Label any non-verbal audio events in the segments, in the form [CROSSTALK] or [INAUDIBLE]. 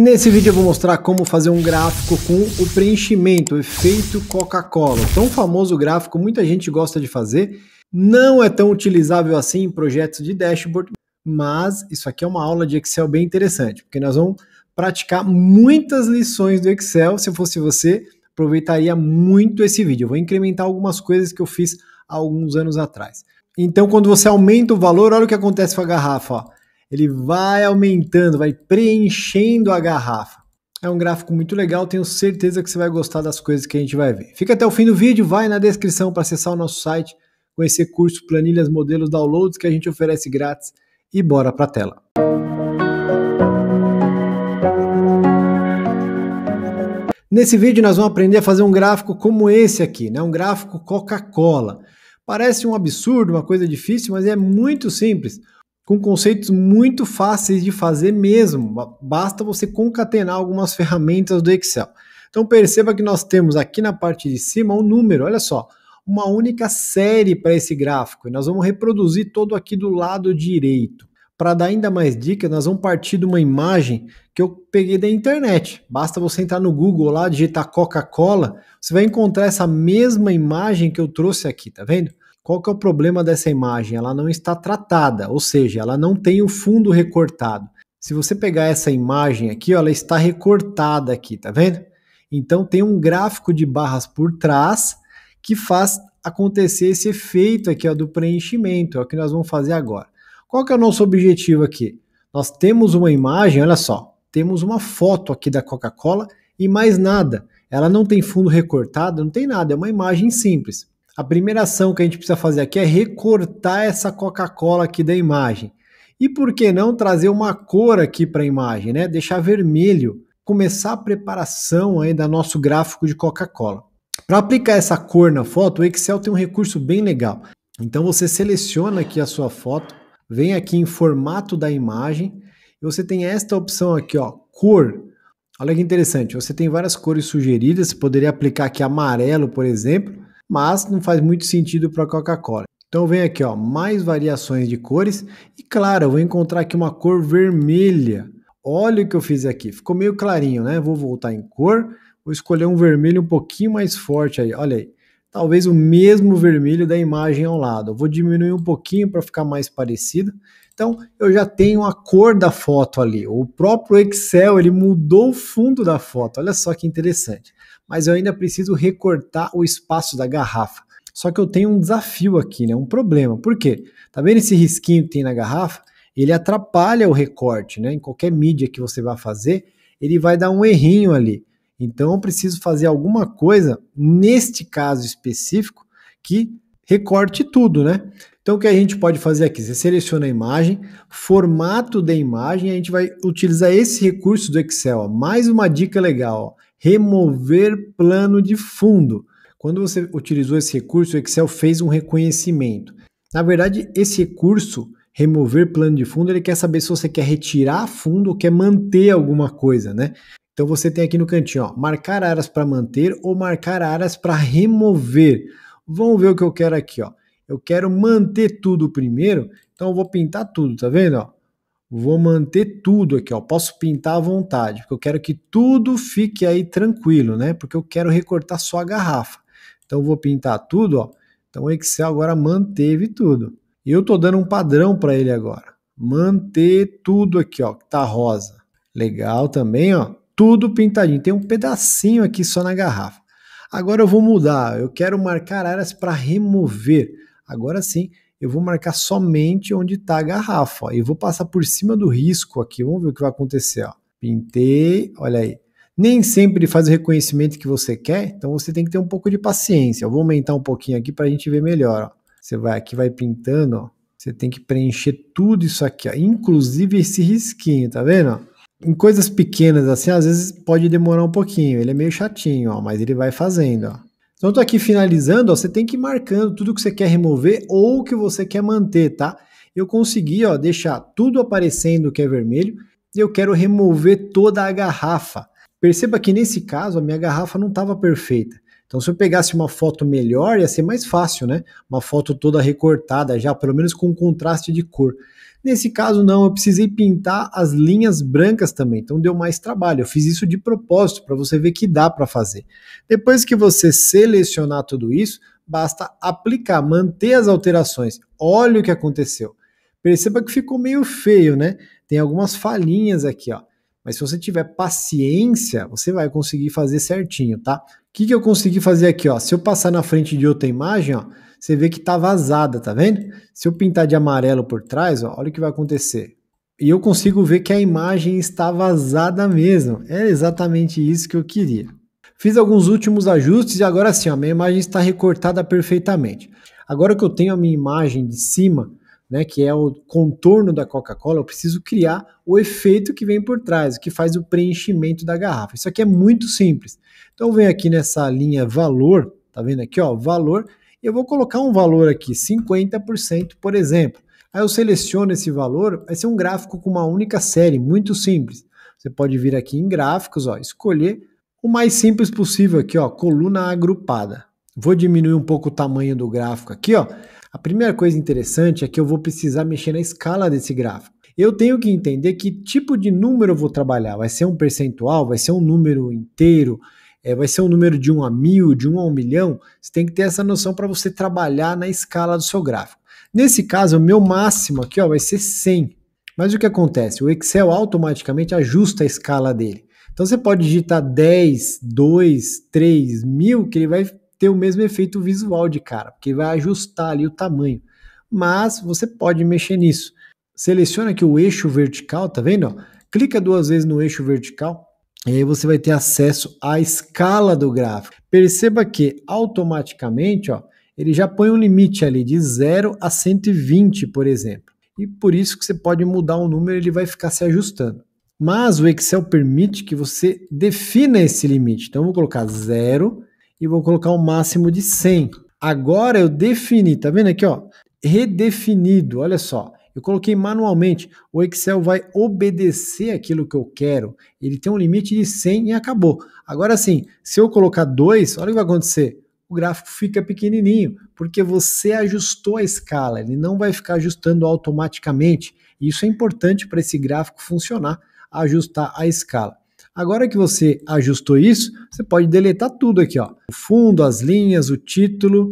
Nesse vídeo eu vou mostrar como fazer um gráfico com o preenchimento, o efeito Coca-Cola. Tão famoso gráfico, muita gente gosta de fazer, não é tão utilizável assim em projetos de dashboard, mas isso aqui é uma aula de Excel bem interessante, porque nós vamos praticar muitas lições do Excel. Se fosse você, aproveitaria muito esse vídeo. Eu vou incrementar algumas coisas que eu fiz há alguns anos atrás. Então, quando você aumenta o valor, olha o que acontece com a garrafa. Ó ele vai aumentando, vai preenchendo a garrafa. É um gráfico muito legal, tenho certeza que você vai gostar das coisas que a gente vai ver. Fica até o fim do vídeo, vai na descrição para acessar o nosso site, conhecer curso, planilhas, modelos, downloads que a gente oferece grátis e bora para a tela. Nesse vídeo nós vamos aprender a fazer um gráfico como esse aqui, né? um gráfico Coca-Cola. Parece um absurdo, uma coisa difícil, mas é muito simples com conceitos muito fáceis de fazer mesmo. Basta você concatenar algumas [LAUGHS] ferramentas do Excel. Então perceba que nós temos aqui na parte de cima um número, olha só, uma única série para esse gráfico. E nós vamos reproduzir todo aqui do lado direito. Para dar ainda mais dicas, nós vamos partir de uma imagem que eu peguei da internet. Basta você entrar no Google lá, digitar Coca-Cola, você vai encontrar essa mesma imagem que eu trouxe aqui, tá vendo? Qual que é o problema dessa imagem? Ela não está tratada, ou seja, ela não tem o fundo recortado. Se você pegar essa imagem aqui, ó, ela está recortada aqui, tá vendo? Então tem um gráfico de barras por trás que faz acontecer esse efeito aqui ó, do preenchimento, é o que nós vamos fazer agora. Qual que é o nosso objetivo aqui? Nós temos uma imagem, olha só, temos uma foto aqui da Coca-Cola e mais nada. Ela não tem fundo recortado, não tem nada, é uma imagem simples. A primeira ação que a gente precisa fazer aqui é recortar essa Coca-Cola aqui da imagem. E por que não trazer uma cor aqui para a imagem, né? Deixar vermelho. Começar a preparação aí do nosso gráfico de Coca-Cola. Para aplicar essa cor na foto, o Excel tem um recurso bem legal. Então você seleciona aqui a sua foto, vem aqui em formato da imagem e você tem esta opção aqui, ó, cor. Olha que interessante, você tem várias cores sugeridas, você poderia aplicar aqui amarelo, por exemplo, mas não faz muito sentido para a Coca-Cola. Então vem aqui, ó, mais variações de cores e claro, eu vou encontrar aqui uma cor vermelha. Olha o que eu fiz aqui, ficou meio clarinho, né? Vou voltar em cor, vou escolher um vermelho um pouquinho mais forte aí, olha aí talvez o mesmo vermelho da imagem ao lado. Eu vou diminuir um pouquinho para ficar mais parecido. Então, eu já tenho a cor da foto ali. O próprio Excel, ele mudou o fundo da foto. Olha só que interessante. Mas eu ainda preciso recortar o espaço da garrafa. Só que eu tenho um desafio aqui, né? Um problema. Por quê? Tá vendo esse risquinho que tem na garrafa? Ele atrapalha o recorte, né? Em qualquer mídia que você vá fazer, ele vai dar um errinho ali. Então eu preciso fazer alguma coisa neste caso específico que recorte tudo, né? Então o que a gente pode fazer aqui? Você seleciona a imagem, formato da imagem, a gente vai utilizar esse recurso do Excel. Mais uma dica legal: ó. remover plano de fundo. Quando você utilizou esse recurso, o Excel fez um reconhecimento. Na verdade, esse recurso remover plano de fundo, ele quer saber se você quer retirar fundo ou quer manter alguma coisa, né? Então você tem aqui no cantinho, ó, marcar áreas para manter ou marcar áreas para remover. Vamos ver o que eu quero aqui, ó. Eu quero manter tudo primeiro, então eu vou pintar tudo, tá vendo, ó? Vou manter tudo aqui, ó. Posso pintar à vontade, porque eu quero que tudo fique aí tranquilo, né? Porque eu quero recortar só a garrafa. Então eu vou pintar tudo, ó. Então o Excel agora manteve tudo. E eu tô dando um padrão para ele agora. Manter tudo aqui, ó, que tá rosa. Legal também, ó tudo pintadinho. Tem um pedacinho aqui só na garrafa. Agora eu vou mudar, eu quero marcar áreas para remover. Agora sim, eu vou marcar somente onde está a garrafa. E Eu vou passar por cima do risco aqui, vamos ver o que vai acontecer. Ó. Pintei, olha aí. Nem sempre faz o reconhecimento que você quer, então você tem que ter um pouco de paciência. Eu vou aumentar um pouquinho aqui para a gente ver melhor. Ó. Você vai aqui, vai pintando, ó. você tem que preencher tudo isso aqui, ó. inclusive esse risquinho, tá vendo? em coisas pequenas, assim, às vezes pode demorar um pouquinho. Ele é meio chatinho, ó, mas ele vai fazendo, ó. Então, tô aqui finalizando, ó, você tem que ir marcando tudo que você quer remover ou que você quer manter, tá? Eu consegui, ó, deixar tudo aparecendo que é vermelho e eu quero remover toda a garrafa. Perceba que nesse caso a minha garrafa não estava perfeita. Então, se eu pegasse uma foto melhor, ia ser mais fácil, né? Uma foto toda recortada, já pelo menos com um contraste de cor. Nesse caso, não, eu precisei pintar as linhas brancas também, então deu mais trabalho. Eu fiz isso de propósito para você ver que dá para fazer. Depois que você selecionar tudo isso, basta aplicar, manter as alterações. Olha o que aconteceu. Perceba que ficou meio feio, né? Tem algumas falhinhas aqui, ó. Mas se você tiver paciência, você vai conseguir fazer certinho, tá? O que, que eu consegui fazer aqui, ó? Se eu passar na frente de outra imagem, ó, você vê que tá vazada, tá vendo? Se eu pintar de amarelo por trás, ó, olha o que vai acontecer. E eu consigo ver que a imagem está vazada mesmo. É exatamente isso que eu queria. Fiz alguns últimos ajustes e agora sim, a minha imagem está recortada perfeitamente. Agora que eu tenho a minha imagem de cima, né, que é o contorno da Coca-Cola, eu preciso criar o efeito que vem por trás, o que faz o preenchimento da garrafa. Isso aqui é muito simples. Então eu venho aqui nessa linha valor, tá vendo aqui, ó, valor, eu vou colocar um valor aqui, 50%, por exemplo. Aí eu seleciono esse valor, vai ser um gráfico com uma única série, muito simples. Você pode vir aqui em gráficos, ó, escolher o mais simples possível aqui, ó, coluna agrupada. Vou diminuir um pouco o tamanho do gráfico aqui, ó. A primeira coisa interessante é que eu vou precisar mexer na escala desse gráfico. Eu tenho que entender que tipo de número eu vou trabalhar. Vai ser um percentual, vai ser um número inteiro, é, vai ser um número de 1 a 1000, de 1 a 1 milhão, você tem que ter essa noção para você trabalhar na escala do seu gráfico. Nesse caso, o meu máximo aqui ó, vai ser 100. Mas o que acontece? O Excel automaticamente ajusta a escala dele. Então você pode digitar 10, 2, 3 mil, que ele vai ter o mesmo efeito visual de cara, porque vai ajustar ali o tamanho. Mas você pode mexer nisso. Seleciona aqui o eixo vertical, tá vendo? Clica duas vezes no eixo vertical, e aí você vai ter acesso à escala do gráfico. Perceba que automaticamente, ó, ele já põe um limite ali de 0 a 120, por exemplo. E por isso que você pode mudar o número, ele vai ficar se ajustando. Mas o Excel permite que você defina esse limite. Então eu vou colocar 0 e vou colocar um máximo de 100. Agora eu defini, tá vendo aqui, ó? Redefinido, olha só. Eu coloquei manualmente. O Excel vai obedecer aquilo que eu quero. Ele tem um limite de 100 e acabou. Agora sim, se eu colocar 2, olha o que vai acontecer. O gráfico fica pequenininho, porque você ajustou a escala. Ele não vai ficar ajustando automaticamente. Isso é importante para esse gráfico funcionar, ajustar a escala. Agora que você ajustou isso, você pode deletar tudo aqui, ó. O fundo, as linhas, o título,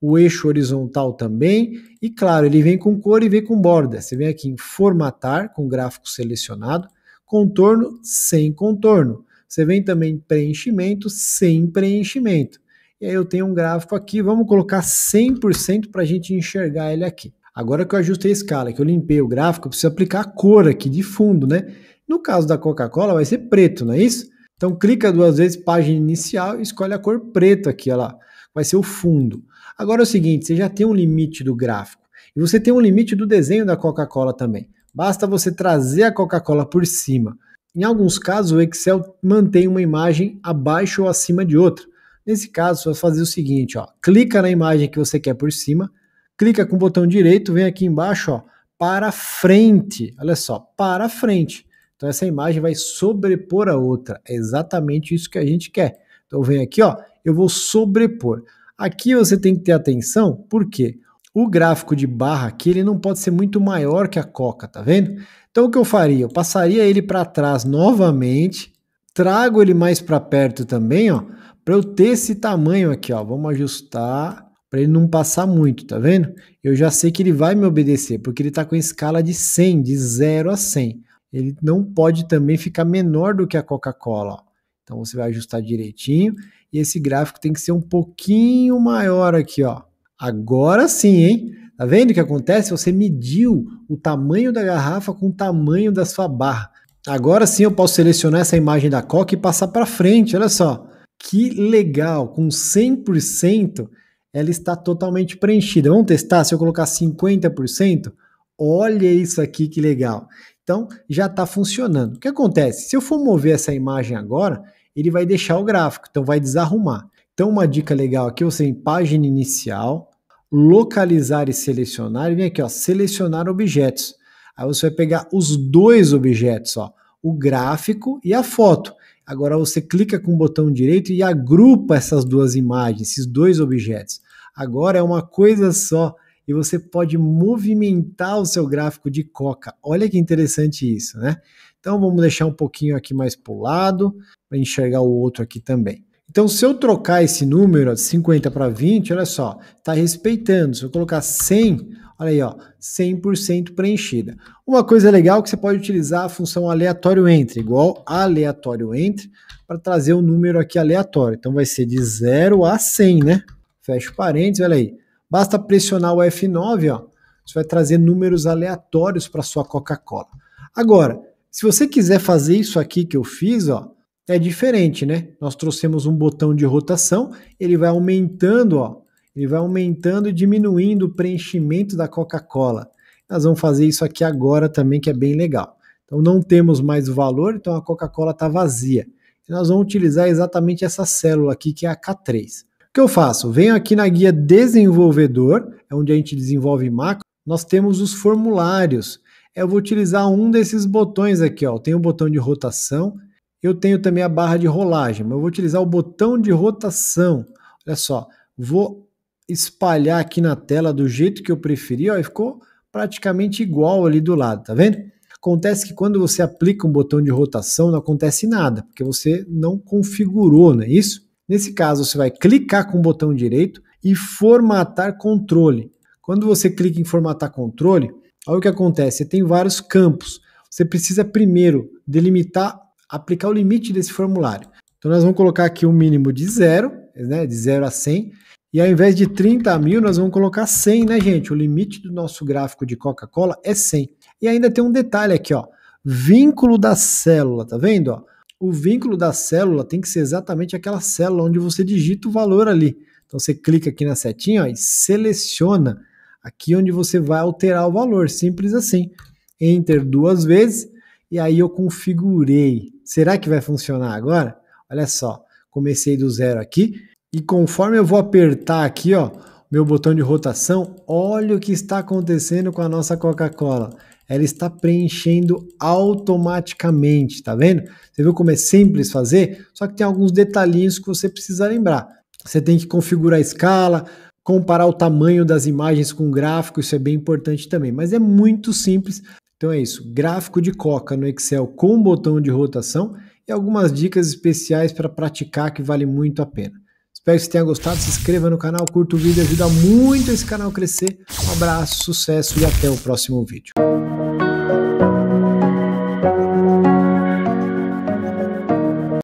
o eixo horizontal também, e claro, ele vem com cor e vem com borda. Você vem aqui em formatar com gráfico selecionado, contorno sem contorno. Você vem também em preenchimento sem preenchimento. E aí eu tenho um gráfico aqui, vamos colocar 100% para a gente enxergar ele aqui. Agora que eu ajustei a escala, que eu limpei o gráfico, eu preciso aplicar a cor aqui de fundo, né? No caso da Coca-Cola vai ser preto, não é isso? Então clica duas vezes, página inicial, e escolhe a cor preta aqui, olha lá vai ser o fundo. Agora é o seguinte, você já tem um limite do gráfico e você tem um limite do desenho da Coca-Cola também. Basta você trazer a Coca-Cola por cima. Em alguns casos, o Excel mantém uma imagem abaixo ou acima de outra. Nesse caso, você vai fazer o seguinte, ó, clica na imagem que você quer por cima, clica com o botão direito, vem aqui embaixo, ó, para frente. Olha só, para frente. Então essa imagem vai sobrepor a outra. É exatamente isso que a gente quer. Então vem aqui, ó, eu vou sobrepor. Aqui você tem que ter atenção, porque o gráfico de barra aqui ele não pode ser muito maior que a coca, tá vendo? Então o que eu faria? Eu passaria ele para trás novamente, trago ele mais para perto também, ó, para eu ter esse tamanho aqui, ó. Vamos ajustar para ele não passar muito, tá vendo? Eu já sei que ele vai me obedecer, porque ele está com escala de 100, de 0 a 100. Ele não pode também ficar menor do que a Coca-Cola. Então você vai ajustar direitinho esse gráfico tem que ser um pouquinho maior aqui, ó. Agora sim, hein? Tá vendo o que acontece? Você mediu o tamanho da garrafa com o tamanho da sua barra. Agora sim eu posso selecionar essa imagem da Coca e passar para frente, olha só. Que legal, com 100% ela está totalmente preenchida. Vamos testar se eu colocar 50%? Olha isso aqui que legal. Então já está funcionando. O que acontece? Se eu for mover essa imagem agora, ele vai deixar o gráfico, então vai desarrumar. Então, uma dica legal aqui, você em página inicial, localizar e selecionar, e vem aqui, ó, selecionar objetos. Aí você vai pegar os dois objetos, ó, o gráfico e a foto. Agora você clica com o botão direito e agrupa essas duas imagens, esses dois objetos. Agora é uma coisa só e você pode movimentar o seu gráfico de coca. Olha que interessante isso, né? Então vamos deixar um pouquinho aqui mais para o lado, para enxergar o outro aqui também. Então, se eu trocar esse número de 50 para 20, olha só, está respeitando. Se eu colocar 100, olha aí, ó, 100% preenchida. Uma coisa legal é que você pode utilizar a função aleatório entre, igual aleatório entre, para trazer o um número aqui aleatório. Então, vai ser de 0 a 100, né? Fecha parênteses, olha aí. Basta pressionar o F9, ó, você vai trazer números aleatórios para sua Coca-Cola. Agora, se você quiser fazer isso aqui que eu fiz, ó, é diferente, né? Nós trouxemos um botão de rotação, ele vai aumentando, ó, ele vai aumentando e diminuindo o preenchimento da Coca-Cola. Nós vamos fazer isso aqui agora também, que é bem legal. Então não temos mais o valor, então a Coca-Cola está vazia. E nós vamos utilizar exatamente essa célula aqui, que é a K3. O que eu faço? Venho aqui na guia desenvolvedor, é onde a gente desenvolve macro. Nós temos os formulários eu vou utilizar um desses botões aqui, ó. tenho o botão de rotação, eu tenho também a barra de rolagem, mas eu vou utilizar o botão de rotação. Olha só, vou espalhar aqui na tela do jeito que eu preferi, ó, e ficou praticamente igual ali do lado, tá vendo? Acontece que quando você aplica um botão de rotação, não acontece nada, porque você não configurou, não é isso? Nesse caso, você vai clicar com o botão direito e formatar controle. Quando você clica em formatar controle, Olha o que acontece, você tem vários campos. Você precisa primeiro delimitar, aplicar o limite desse formulário. Então nós vamos colocar aqui um mínimo de zero, né, de 0 a 100, e ao invés de 30 mil, nós vamos colocar 100, né, gente? O limite do nosso gráfico de Coca-Cola é 100. E ainda tem um detalhe aqui, ó. Vínculo da célula, tá vendo? Ó? O vínculo da célula tem que ser exatamente aquela célula onde você digita o valor ali. Então você clica aqui na setinha ó, e seleciona Aqui é onde você vai alterar o valor, simples assim. Enter duas vezes e aí eu configurei. Será que vai funcionar agora? Olha só, comecei do zero aqui e conforme eu vou apertar aqui, ó, meu botão de rotação, olha o que está acontecendo com a nossa Coca-Cola. Ela está preenchendo automaticamente, tá vendo? Você viu como é simples fazer? Só que tem alguns detalhinhos que você precisa lembrar. Você tem que configurar a escala, comparar o tamanho das imagens com o gráfico, isso é bem importante também, mas é muito simples. Então é isso, gráfico de coca no Excel com botão de rotação e algumas dicas especiais para praticar que vale muito a pena. Espero que você tenha gostado, se inscreva no canal, curta o vídeo, ajuda muito esse canal a crescer. Um abraço, sucesso e até o próximo vídeo.